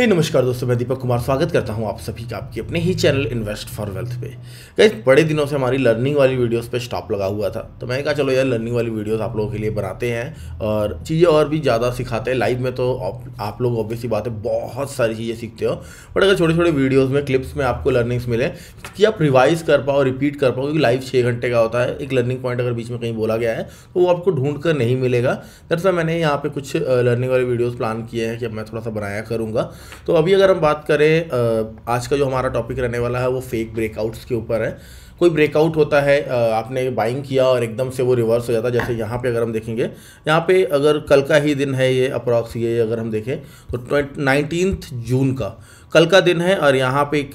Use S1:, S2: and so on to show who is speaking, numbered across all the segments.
S1: हे hey, नमस्कार दोस्तों मैं दीपक कुमार स्वागत करता हूं आप सभी का आपके अपने ही चैनल इन्वेस्ट फॉर वेल्थ पे गैस बड़े दिनों से हमारी लर्निंग वाली वीडियोस पे स्टॉप लगा हुआ था तो मैंने कहा चलो यार लर्निंग वाली वीडियोस आप लोगों के लिए बनाते हैं और चीज़ें और भी ज़्यादा सिखाते हैं लाइव में तो आप लोग ऑब्वियसली बात है बहुत सारी चीज़ें सीखते हो बट अगर छोटे छोटे वीडियोज़ में क्लिप्स में आपको लर्निंग्स मिले कि आप रिवाइज कर पाओ रिपीट कर पाओ क्योंकि लाइव छः घंटे का होता है एक लर्निंग पॉइंट अगर बीच में कहीं बोला गया है तो वो आपको ढूंढ कर नहीं मिलेगा दरअसल मैंने यहाँ पर कुछ लर्निंग वाले वीडियोज़ प्लान किए हैं कि अब मैं थोड़ा सा बनाया करूँगा तो अभी अगर हम बात करें आज का जो हमारा टॉपिक रहने वाला है वो फेक ब्रेकआउट्स के ऊपर है कोई ब्रेकआउट होता है आपने बाइंग किया और एकदम से वो रिवर्स हो जाता है जैसे यहाँ पे अगर हम देखेंगे यहाँ पे अगर कल का ही दिन है ये अप्रॉक्स ये अगर हम देखें तो नाइनटीन्थ जून का कल का दिन है और यहाँ पे एक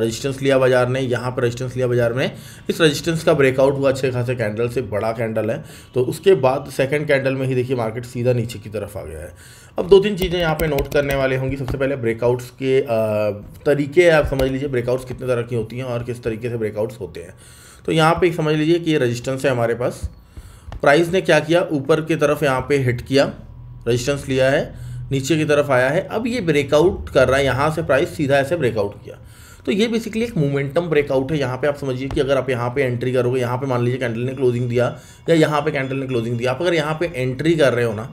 S1: रेजिस्टेंस लिया बाजार ने यहाँ पर रेजिस्टेंस लिया बाजार में इस रेजिस्टेंस का ब्रेकआउट हुआ अच्छे खासे कैंडल से बड़ा कैंडल है तो उसके बाद सेकेंड कैंडल में ही देखिए मार्केट सीधा नीचे की तरफ आ गया है अब दो तीन चीज़ें यहाँ पे नोट करने वाले होंगी सबसे पहले ब्रेकआउट्स के तरीके आप समझ लीजिए ब्रेकआउट्स कितने तरह की होती हैं और किस तरीके से ब्रेकआउट्स होते हैं तो यहाँ पर समझ लीजिए कि ये रजिस्टेंस है हमारे पास प्राइस ने क्या किया ऊपर की तरफ यहाँ पे हिट किया रेजिस्टेंस लिया है नीचे की तरफ आया है अब ये ब्रेकआउट कर रहा है यहाँ से प्राइस सीधा ऐसे ब्रेकआउट किया तो ये बेसिकली एक मोमेंटम ब्रेकआउट है यहाँ पे आप समझिए कि अगर आप यहाँ पे एंट्री करोगे यहाँ पे मान लीजिए कैंडल ने क्लोजिंग दिया या यहाँ पे कैंडल ने क्लोजिंग दिया आप अगर यहाँ पे एंट्री कर रहे हो ना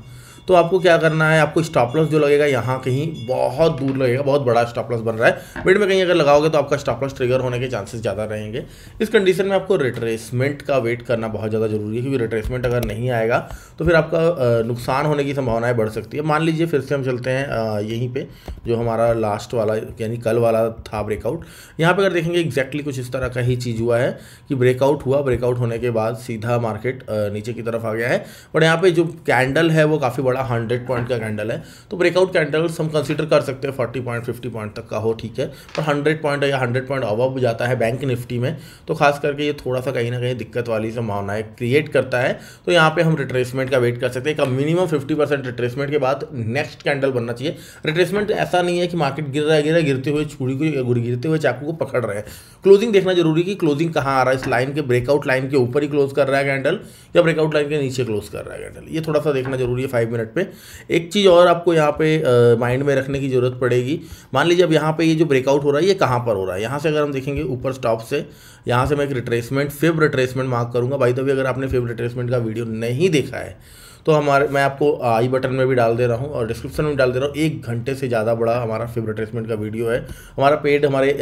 S1: तो आपको क्या करना है आपको स्टॉप लॉस जो लगेगा यहाँ कहीं बहुत दूर लगेगा बहुत बड़ा स्टॉप लॉस बन रहा है मिड में कहीं अगर लगाओगे तो आपका स्टॉप लॉस ट्रिगर होने के चांसेस ज़्यादा रहेंगे इस कंडीशन में आपको रिट्रेसमेंट का वेट करना बहुत ज़्यादा जरूरी है क्योंकि रिट्रेसमेंट अगर नहीं आएगा तो फिर आपका नुकसान होने की संभावनाएँ बढ़ सकती है मान लीजिए फिर से हम चलते हैं यहीं पर जो हमारा लास्ट वाला यानी कल वाला था ब्रेकआउट यहाँ पर अगर देखेंगे एग्जैक्टली कुछ इस तरह का ही चीज़ हुआ है कि ब्रेकआउट हुआ ब्रेकआउट होने के बाद सीधा मार्केट नीचे की तरफ आ गया है और यहाँ पर जो कैंडल है वो काफ़ी बड़ा हंड्रेड पॉइंट का कैंडल है तो ब्रेकआउट कैंडल्स हम कंसिडर कर सकते हैं फोर्टी पॉइंट फिफ्टी पॉइंट तक का हो ठीक है पर हंड्रेड पॉइंट या हंड्रेड पॉइंट अवब जाता है बैंक निफ्टी में तो खास करके ये थोड़ा सा कहीं ना कहीं दिक्कत वाली संभावनाएं क्रिएट करता है तो यहाँ पर हम रिट्रेसमेंट का वेट कर सकते हैं कम मिनिमम फिफ्टी परसेंट रिट्रेसमेंट के बाद नेक्स्ट कैंडल बनना चाहिए रिट्रेसमेंट ऐसा नहीं है कि मार्केट गिर रहा है गिर रहा गिरते हुए छुड़ी को गिरते हुए चाकू को पकड़ रहे हैं क्लोजिंग देखना जरूरी कि क्लोजिंग कहाँ आ रहा है इस लाइन के ब्रेकआउट लाइन के ऊपर ही क्लोज कर रहा है कैंडल या ब्रेकआउट लाइन के नीचे क्लोज कर रहा है कैंडल ये थोड़ा सा देखना जरूरी है फाइव मिनट मिनट पे एक चीज़ और आपको यहाँ पे माइंड में रखने की ज़रूरत पड़ेगी मान लीजिए अब यहाँ पे ये जो ब्रेकआउट हो रहा है ये कहाँ पर हो रहा है यहाँ से अगर हम देखेंगे ऊपर स्टॉप से यहाँ से मैं एक रिट्रेसमेंट फिब रिट्रेसमेंट मार्क करूँगा भाई तो भी अगर आपने फिब रिट्रेसमेंट का वीडियो नहीं देखा है तो हमारे मैं आपको आई बटन में भी डाल दे रहा हूँ और डिस्क्रिप्शन में डाल दे रहा हूँ एक घंटे से ज़्यादा बड़ा हमारा फिब रिट्रेसमेंट का वीडियो है हमारा पेड हमारे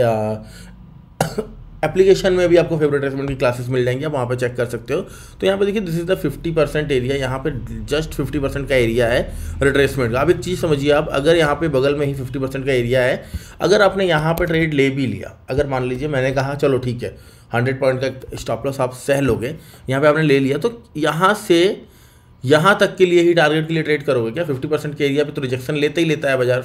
S1: एप्लीकेशन में भी आपको फेवरेट रेस्टोरेंट की क्लासेस मिल जाएंगी आप वहाँ पर चेक कर सकते हो तो यहाँ पे देखिए this is the 50 percent area यहाँ पे जस्ट 50 परसेंट का एरिया है रिट्रेसमेंट का आप एक चीज़ समझिए आप अगर यहाँ पे बगल में ही 50 परसेंट का एरिया है अगर आपने यहाँ पर ट्रेड ले भी लिया अगर मान लीजिए मैंने कहा चलो ठीक है हंड्रेड पॉइंट का स्टॉप लॉस आप सह लोगे यहाँ पर आपने ले लिया तो यहाँ से यहाँ तक के लिए ही टारगेट के लिए ट्रेड करोगे क्या फिफ्टी परसेंट के एरिया पर तो रिजेक्शन लेते ही लेता है बाजार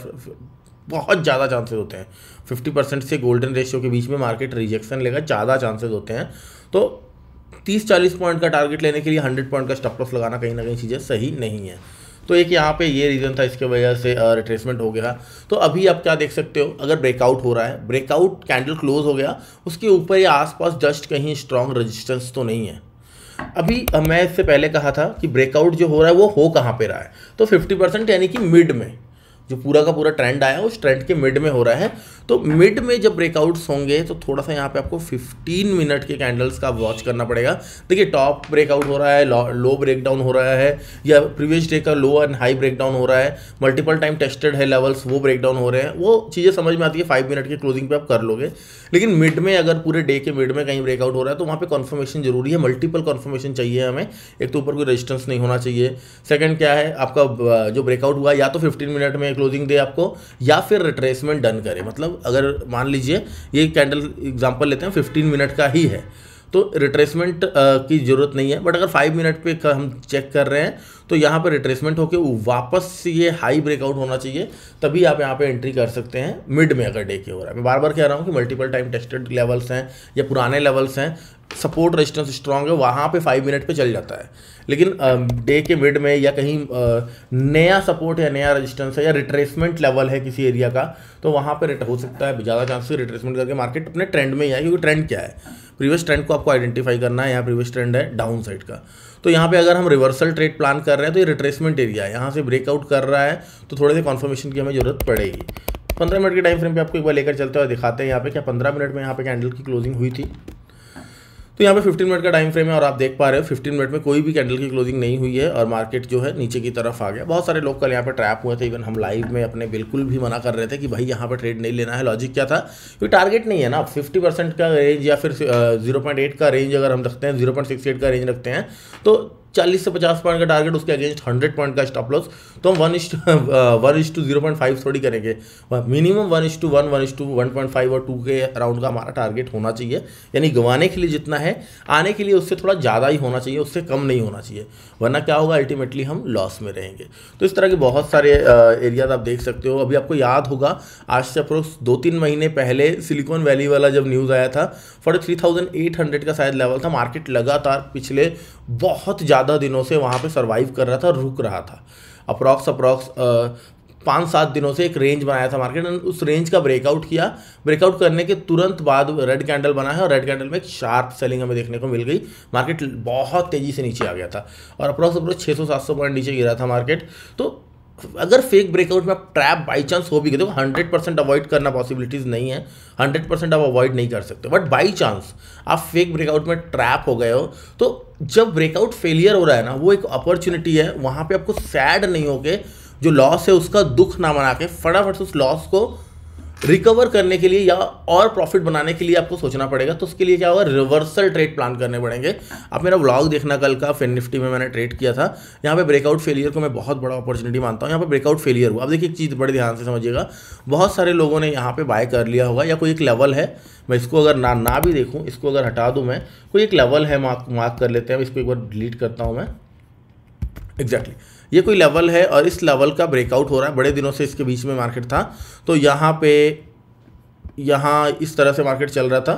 S1: बहुत ज़्यादा चांसेस होते हैं फिफ्टी परसेंट से गोल्डन रेशियो के बीच में मार्केट रिजेक्शन लेगा ज़्यादा चांसेस होते हैं तो तीस चालीस पॉइंट का टारगेट लेने के लिए हंड्रेड पॉइंट का स्टॉप लॉस लगाना कहीं ना कहीं चीज़ें सही नहीं है तो एक यहाँ पे ये रीज़न था इसके वजह से रिट्रेसमेंट हो गया तो अभी आप क्या देख सकते हो अगर ब्रेकआउट हो रहा है ब्रेकआउट कैंडल क्लोज हो गया उसके ऊपर या आसपास जस्ट कहीं स्ट्रॉन्ग रजिस्टेंस तो नहीं है अभी मैं इससे पहले कहा था कि ब्रेकआउट जो हो रहा है वो हो कहाँ पे रहा है तो 50 परसेंट यानी कि मिड में जो पूरा का पूरा ट्रेंड आया उस ट्रेंड के मिड में हो रहा है तो मिड में जब ब्रेकआउट्स होंगे तो थोड़ा सा यहाँ पे आपको 15 मिनट के कैंडल्स का वॉच करना पड़ेगा देखिए टॉप ब्रेकआउट हो रहा है लो ब्रेकडाउन हो रहा है या प्रीवियस डे का लो एंड हाई ब्रेकडाउन हो रहा है मल्टीपल टाइम टेस्टेड है लेवल्स वो ब्रेकडाउन हो रहे हैं वो चीज़ें समझ में आती है फाइव मिनट के क्लोजिंग पे आप कर लोगे लेकिन मिड में अगर पूरे डे के मिड में कहीं ब्रेकआउट हो रहा है तो वहाँ पर कॉन्फर्मेशन जरूरी है मल्टीपल कॉन्फर्मेशन चाहिए हमें एक तो ऊपर कोई रजिस्टेंस नहीं होना चाहिए सेकेंड क्या है आपका जो ब्रेकआउट हुआ या तो फिफ्टीन मिनट में क्लोजिंग दे आपको या फिर रिट्रेसमेंट डन करें मतलब अगर मान लीजिए ये कैंडल एग्जाम्पल लेते हैं फिफ्टीन मिनट का ही है तो रिट्रेसमेंट की ज़रूरत नहीं है बट अगर फाइव मिनट पे हम चेक कर रहे हैं तो यहाँ पर रिट्रेसमेंट होकर वापस ये हाई ब्रेकआउट होना चाहिए तभी आप यहाँ पे एंट्री कर सकते हैं मिड में अगर डे के हो रहा है मैं बार बार कह रहा हूँ कि मल्टीपल टाइम टेस्टेड लेवल्स हैं या पुराने लेवल्स हैं सपोर्ट रेजिस्टेंस स्ट्रांग है वहाँ पे फाइव मिनट पे चल जाता है लेकिन डे के मिड में या कहीं नया सपोर्ट या नया रेजिस्टेंस है या रिट्रेसमेंट लेवल है किसी एरिया का तो वहाँ पर हो सकता है ज़्यादा चांस है रिट्रेसमेंट करके मार्केट अपने ट्रेंड में ही आए क्योंकि ट्रेंड क्या है प्रीवियस ट्रेंड को आपको आइडेंटिफाई करना है यहाँ प्रीवियस ट्रेंड है डाउन साइड का तो यहाँ पे अगर हम रिवर्सल ट्रेड प्लान कर रहे हैं तो ये रिट्रेसमेंट एरिया है यहाँ से ब्रेकआउट कर रहा है तो थोड़े से कॉन्फर्मेशन की हमें ज़रूरत पड़ेगी पंद्रह मिनट के टाइम फ्रेम पे आपको एक बार लेकर चलते हुए दिखाते हैं यहाँ पे क्या पंद्रह मिनट में यहाँ पे कैंडल की क्लोजिंग हुई थी तो यहाँ पे 15 मिनट का टाइम फ्रेम है और आप देख पा रहे हो 15 मिनट में कोई भी कैंडल की क्लोजिंग नहीं हुई है और मार्केट जो है नीचे की तरफ आ गया बहुत सारे लोग कल यहाँ पे ट्रैप हुए थे इवन हम लाइव में अपने बिल्कुल भी मना कर रहे थे कि भाई यहाँ पर ट्रेड नहीं लेना है लॉजिक क्या था क्योंकि टारगेट नहीं है ना फिफ्टी का रेंज या फिर जीरो का रेंज अगर हम रखते हैं जीरो का रेंज रखते हैं तो चालीस से पचास पॉइंट का टारगेट उसके अगेंस्ट हंड्रेड पॉइंट का स्टॉप लॉस तो हम one is one is to zero point five थोड़ी करेंगे minimum one is to one one is to one point five और टू के अराउंड का हमारा टारगेट होना चाहिए यानी गंवाने के लिए जितना है आने के लिए उससे थोड़ा ज़्यादा ही होना चाहिए उससे कम नहीं होना चाहिए वरना क्या होगा अल्टीमेटली हम लॉस में रहेंगे तो इस तरह के बहुत सारे एरियाज uh, आप देख सकते हो अभी आपको याद होगा आज से अप्रोक्स दो तीन महीने पहले सिलिकॉन वैली वाला जब न्यूज़ आया था फॉर थ्री का शायद लेवल था मार्केट लगातार पिछले बहुत ज़्यादा ज़्यादा दिनों से वहाँ पे सर्वाइव कर रहा था रुक रहा था अप्रॉक्स अप्रॉक्स पाँच सात दिनों से एक रेंज बनाया था मार्केट ने उस रेंज का ब्रेकआउट किया ब्रेकआउट करने के तुरंत बाद रेड कैंडल बना है और रेड कैंडल में एक शार्प सेलिंग हमें देखने को मिल गई मार्केट बहुत तेज़ी से नीचे आ गया था और अप्रॉक्स अप्रॉक्स छः सौ सात सौ पॉइंट नीचे गिरा था मार्केट तो अगर फेक ब्रेकआउट में आप ट्रैप बाई चांस हो भी गए देखो हंड्रेड परसेंट अवॉइड करना पॉसिबिलिटीज़ नहीं है हंड्रेड परसेंट आप अवॉइड नहीं कर सकते बट बाई चांस आप फेक ब्रेकआउट में ट्रैप हो गए हो तो जब ब्रेकआउट फेलियर हो रहा है ना वो एक अपॉर्चुनिटी है वहाँ पे आपको सैड नहीं होके जो लॉस है उसका दुख ना मना के फटाफट उस लॉस को रिकवर करने के लिए या और प्रॉफिट बनाने के लिए आपको सोचना पड़ेगा तो उसके लिए क्या होगा रिवर्सल ट्रेड प्लान करने पड़ेंगे आप मेरा व्लॉग देखना कल का फिन निफ्टी में मैंने ट्रेड किया था यहाँ पे ब्रेकआउट फेलियर को मैं बहुत बड़ा अपॉर्चुनिटी मानता हूँ यहाँ पे ब्रेकआउट फेलियर हुआ अब देखिए एक चीज़ बड़े ध्यान से समझिएगा बहुत सारे लोगों ने यहाँ पर बाय कर लिया होगा या कोई एक लेवल है मैं इसको अगर ना ना भी देखूँ इसको अगर हटा दूँ मैं कोई एक लेवल है मार्क मार्क कर लेते हैं इसको एक बार डिलीट करता हूँ मैं एग्जैक्टली exactly. ये कोई लेवल है और इस लेवल का ब्रेकआउट हो रहा है बड़े दिनों से इसके बीच में मार्केट था तो यहाँ पे यहाँ इस तरह से मार्केट चल रहा था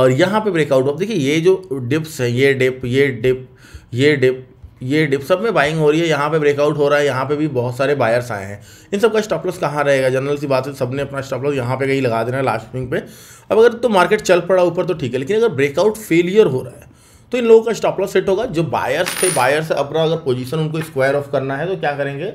S1: और यहाँ पे ब्रेकआउट हुआ देखिए ये जो डिप्स है ये डिप ये डिप ये डिप ये डिप सब में बाइंग हो रही है यहाँ पे ब्रेकआउट हो रहा है यहाँ पे भी बहुत सारे बायर्स आए हैं इन सब का लॉस कहाँ रहेगा जनरल सी बात है सबने अपना लॉस यहाँ पे कहीं लगा देना है लास्ट स्विंग पे अब अगर तो मार्केट चल पड़ा ऊपर तो ठीक है लेकिन अगर ब्रेकआउट फेलियर हो रहा है तो इन लोगों का स्टॉप लॉस सेट होगा जो बायर्स थे बायर्स अपना अगर पोजीशन उनको स्क्वायर ऑफ करना है तो क्या करेंगे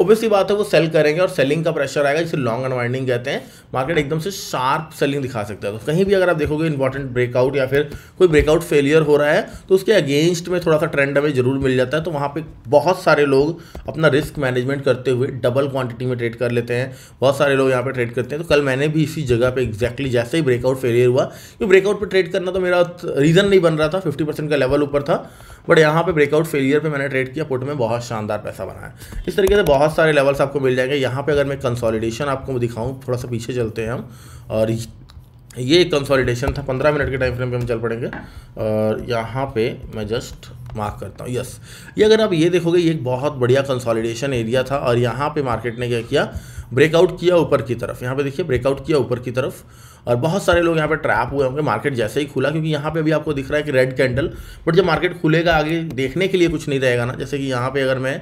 S1: ओबियसली बात है वो सेल करेंगे और सेलिंग का प्रेशर आएगा जिसे लॉन्ग अनवाइंडिंग कहते हैं मार्केट एकदम से शार्प सेलिंग दिखा सकता है तो कहीं भी अगर आप देखोगे इंपॉर्टेंट ब्रेकआउट या फिर कोई ब्रेकआउट फेलियर हो रहा है तो उसके अगेंस्ट में थोड़ा सा ट्रेंड हमें जरूर मिल जाता है तो वहाँ पर बहुत सारे लोग अपना रिस्क मैनेजमेंट करते हुए डबल क्वांटिटी में ट्रेड कर लेते हैं बहुत सारे लोग यहाँ पर ट्रेड करते हैं तो कल मैंने भी इसी जगह पर एक्जैक्टली जैसे ही ब्रेकआउट फेलियर हुआ क्योंकि ब्रेकआउट पर ट्रेड करना तो मेरा रीज़न नहीं बन रहा था फिफ्टी का लेवल ऊपर था बट यहाँ पे ब्रेकआउट फेलियर पे मैंने ट्रेड किया पुट में बहुत शानदार पैसा बनाया इस तरीके से बहुत सारे लेवल्स आपको मिल जाएंगे यहाँ पे अगर मैं कंसोलिडेशन आपको दिखाऊँ थोड़ा सा पीछे चलते हैं हम और ये कंसोलिडेशन था पंद्रह मिनट के टाइम फ्रेम पे हम चल पड़ेंगे और यहाँ पे मैं जस्ट मार्क करता हूँ यस ये अगर आप ये देखोगे ये एक बहुत बढ़िया कंसोलिडेशन एरिया था और यहाँ पे मार्केट ने क्या किया ब्रेकआउट किया ऊपर की तरफ यहाँ पे देखिए ब्रेकआउट किया ऊपर की तरफ और बहुत सारे लोग यहाँ पे ट्रैप हुए होंगे मार्केट जैसे ही खुला क्योंकि यहाँ पे अभी आपको दिख रहा है कि रेड कैंडल बट जब मार्केट खुलेगा आगे देखने के लिए कुछ नहीं रहेगा ना जैसे कि यहाँ पे अगर मैं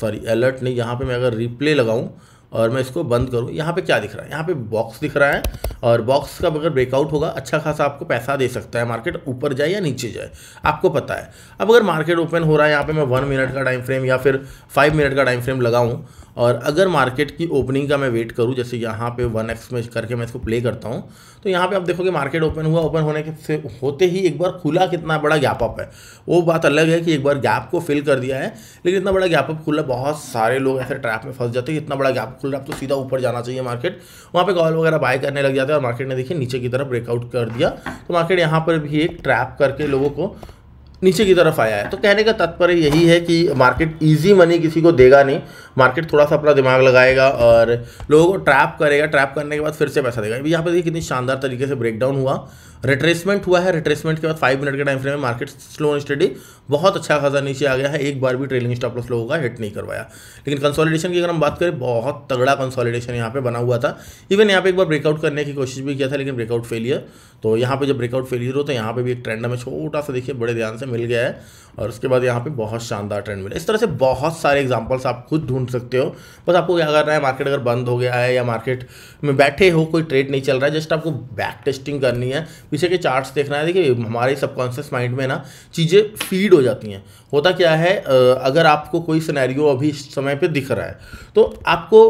S1: सॉरी अलर्ट नहीं यहाँ पे मैं अगर रिप्ले लगाऊँ और मैं इसको बंद करूँ यहाँ पे क्या दिख रहा है यहाँ पे बॉक्स दिख रहा है और बॉक्स का अगर ब्रेकआउट होगा अच्छा खासा आपको पैसा दे सकता है मार्केट ऊपर जाए या नीचे जाए आपको पता है अब अगर मार्केट ओपन हो रहा है यहाँ पर मैं वन मिनट का टाइम फ्रेम या फिर फाइव मिनट का टाइम फ्रेम लगाऊँ और अगर मार्केट की ओपनिंग का मैं वेट करूँ जैसे यहाँ पे वन एक्स में करके मैं इसको प्ले करता हूँ तो यहाँ पे आप देखोगे मार्केट ओपन हुआ ओपन होने के होते ही एक बार खुला कितना बड़ा गैप अप है वो बात अलग है कि एक बार गैप को फिल कर दिया है लेकिन इतना बड़ा गैप अप खुला बहुत सारे लोग ऐसे ट्रैप में फंस जाते हैं इतना बड़ा गैप खुल रहा है तो सीधा ऊपर जाना चाहिए मार्केट वहाँ पे कॉल वगैरह बाय करने लग जाते हैं और मार्केट ने देखिए नीचे की तरफ ब्रेकआउट कर दिया तो मार्केट यहाँ पर भी एक ट्रैप करके लोगों को नीचे की तरफ आया है तो कहने का तात्पर्य यही है कि मार्केट इजी मनी किसी को देगा नहीं मार्केट थोड़ा सा अपना दिमाग लगाएगा और लोगों को ट्रैप करेगा ट्रैप करने के बाद फिर से पैसा देगा यहाँ पर देखिए कितनी शानदार तरीके से ब्रेकडाउन हुआ रिट्रेसमेंट हुआ है रिट्रेसमेंट के बाद फाइव मिनट के टाइम फ्रेम में मार्केट स्लो एंड स्टडी बहुत अच्छा खासा नीचे आ गया है एक बार भी ट्रेलिंग स्टॉप लॉस लोगों का हिट नहीं करवाया लेकिन कंसोलिडेशन की अगर हम बात करें बहुत तगड़ा कंसोलिडेशन यहाँ पे बना हुआ था इवन यहाँ पे एक बार ब्रेकआउट करने की कोशिश भी किया था लेकिन ब्रेकआउट फेलियर तो यहाँ पे जब ब्रेकआउट फेलियर हो तो यहाँ पे भी एक ट्रेंड हमें छोटा सा देखिए बड़े ध्यान से मिल गया है और उसके बाद यहाँ पे बहुत शानदार ट्रेंड मिला इस तरह से बहुत सारे एग्जाम्पल्स आप खुद ढूंढ सकते हो बस आपको क्या करना है मार्केट अगर बंद हो गया है या मार्केट में बैठे हो कोई ट्रेड नहीं चल रहा है जस्ट आपको बैक टेस्टिंग करनी है पीछे के चार्ट्स देखना है देखिए हमारे सबकॉन्शियस माइंड में ना चीज़ें फीड हो जाती हैं होता क्या है अगर आपको कोई सिनेरियो अभी इस समय पे दिख रहा है तो आपको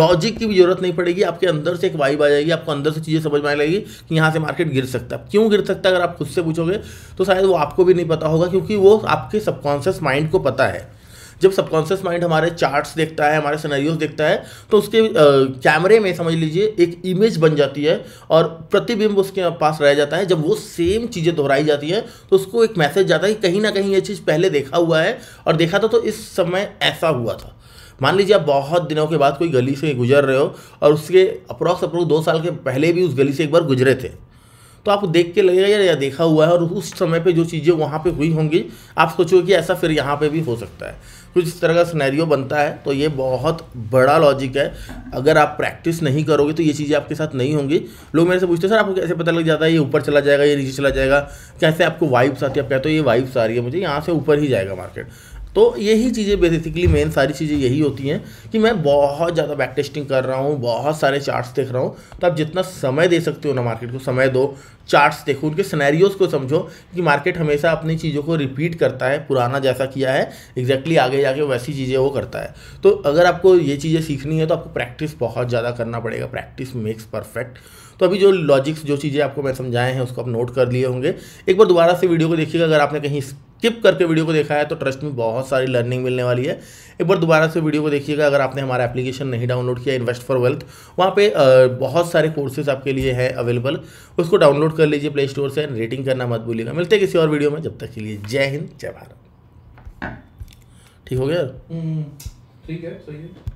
S1: लॉजिक की भी ज़रूरत नहीं पड़ेगी आपके अंदर से एक वाइब आ जाएगी आपको अंदर से चीज़ें समझ में आने लगेगी कि यहाँ से मार्केट गिर सकता है क्यों गिर सकता है अगर आप खुद से पूछोगे तो शायद वो आपको भी नहीं पता होगा क्योंकि वो आपके सबकॉन्शियस माइंड को पता है जब सबकॉन्शियस माइंड हमारे चार्ट्स देखता है हमारे सिनेरियोज देखता है तो उसके कैमरे में समझ लीजिए एक इमेज बन जाती है और प्रतिबिंब उसके पास रह जाता है जब वो सेम चीज़ें दोहराई जाती है तो उसको एक मैसेज जाता है कि कहीं ना कहीं ये चीज़ पहले देखा हुआ है और देखा था तो इस समय ऐसा हुआ था मान लीजिए आप बहुत दिनों के बाद कोई गली से गुजर रहे हो और उसके अप्रॉक्स अप्रोक्स दो साल के पहले भी उस गली से एक बार गुजरे थे तो आपको देख के लगेगा यार या देखा हुआ है और उस समय पे जो चीज़ें वहाँ पे हुई होंगी आप सोचोगे कि ऐसा फिर यहाँ पे भी हो सकता है कुछ तो इस तरह का स्नैरियो बनता है तो ये बहुत बड़ा लॉजिक है अगर आप प्रैक्टिस नहीं करोगे तो ये चीज़ें आपके साथ नहीं होंगी लोग मेरे से पूछते हैं सर आपको कैसे पता लग जाता है ये ऊपर चला जाएगा ये नीचे चला जाएगा कैसे आपको वाइब्स आती है आप कहते हो ये वाइब्स आ रही है मुझे यहाँ से ऊपर ही जाएगा मार्केट तो यही चीज़ें बेसिकली मेन सारी चीज़ें यही होती हैं कि मैं बहुत ज़्यादा बैक टेस्टिंग कर रहा हूँ बहुत सारे चार्ट्स देख रहा हूँ तो आप जितना समय दे सकते हो ना मार्केट को समय दो चार्ट्स देखो उनके सिनेरियोस को समझो कि मार्केट हमेशा अपनी चीज़ों को रिपीट करता है पुराना जैसा किया है एग्जैक्टली आगे जाके वैसी चीज़ें वो करता है तो अगर आपको ये चीज़ें सीखनी है तो आपको प्रैक्टिस बहुत ज़्यादा करना पड़ेगा प्रैक्टिस मेक्स परफेक्ट तो अभी जो लॉजिक्स जो चीज़ें आपको मैं समझाए हैं उसको आप नोट कर लिए होंगे एक बार दोबारा से वीडियो को देखिएगा अगर आपने कहीं स्किप करके वीडियो को देखा है तो ट्रस्ट में बहुत सारी लर्निंग मिलने वाली है एक बार दोबारा से वीडियो को देखिएगा अगर आपने हमारा एप्लीकेशन नहीं डाउनलोड किया इन्वेस्ट फॉर वेल्थ वहाँ पे बहुत सारे कोर्सेज आपके लिए है अवेलेबल उसको डाउनलोड कर लीजिए प्ले स्टोर से रेटिंग करना मत भूलिएगा मिलते हैं किसी और वीडियो में जब तक के लिए जय हिंद जय भारत ठीक हो गया हम्म, ठीक है सही है